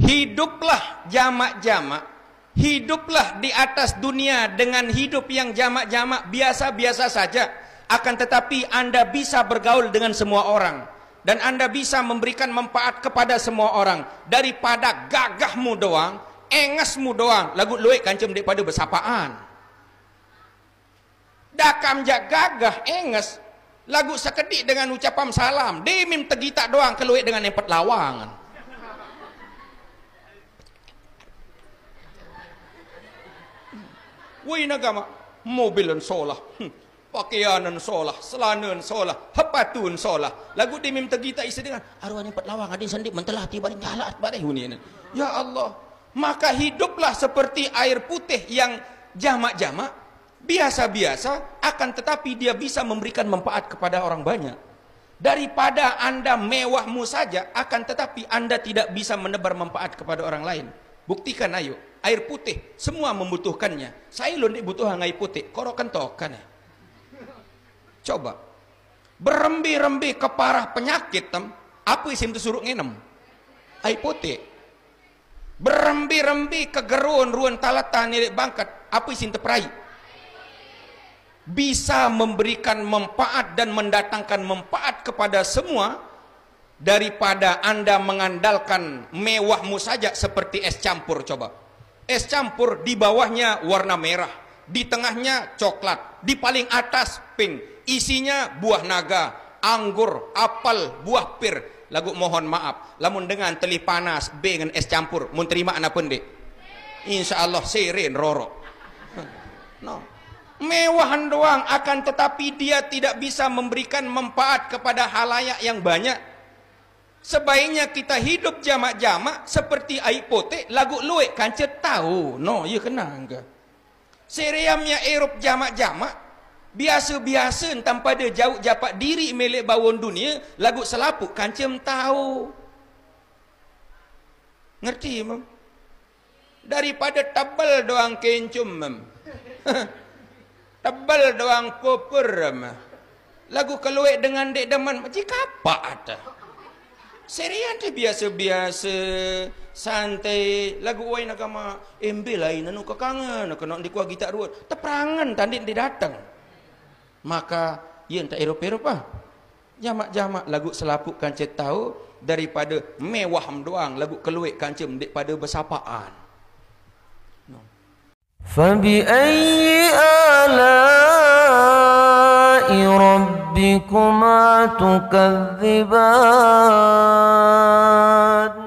Hiduplah jamak-jamak Hiduplah di atas dunia dengan hidup yang jamak-jamak biasa-biasa saja Akan tetapi anda bisa bergaul dengan semua orang Dan anda bisa memberikan manfaat kepada semua orang Daripada gagahmu doang Engasmu doang Lagu luik kancem daripada bersapaan Dakam jak gagah, engas lagu sekedik dengan ucapan salam dia mim tergitak doang keluit dengan empat lawang Wui nagama mobil dan solah hmm. pakaian dan solah selana dan solah hepatun solah lagu dia mim tergitak isi dengan arwah empat lawang adin sendik mentelah tiba di nyala ya Allah maka hiduplah seperti air putih yang jamak-jamak biasa-biasa akan tetapi dia bisa memberikan manfaat kepada orang banyak daripada anda mewahmu saja akan tetapi anda tidak bisa menebar manfaat kepada orang lain buktikan ayo air putih semua membutuhkannya saya lundi butuh air putih korok kentokan ya coba berembi-rembi keparah penyakit tem apa isim itu suruh nginem air putih berembi-rembi kegeruan ruan talata nilai bangkat apa isim itu perai bisa memberikan manfaat dan mendatangkan manfaat kepada semua daripada Anda mengandalkan mewahmu saja seperti es campur coba. Es campur di bawahnya warna merah, di tengahnya coklat, di paling atas pink, isinya buah naga, anggur, apel, buah pir. Lagu mohon maaf, lamun dengan telih panas, B dengan es campur, mun terima anak pendek. Insya Allah sirin roro. kemewahan doang akan tetapi dia tidak bisa memberikan manfaat kepada halayak yang banyak sebaiknya kita hidup jamak-jamak seperti air potek lagu luek kanca tahu no ya kena angka seriamnya erop jamak-jamak biasa-biasa entah pada jauh japak diri milik bawon dunia lagu selapuk kanca tahu ngerti mem daripada tebal doang kencum mem tebal doang kupur mah. Lagu keluak dengan dek deman macam apa ada? Serian tu biasa-biasa santai lagu wain agama embe eh, lain anu kekangan nak kena dikua gitar ruat teperangan tadi tidak datang maka yen ya, tak eropa eropa jamak jamak lagu selapuk kancet tahu daripada mewah doang lagu keluik kancil daripada bersapaan Fabi ayya آلاء ربكما تكذبان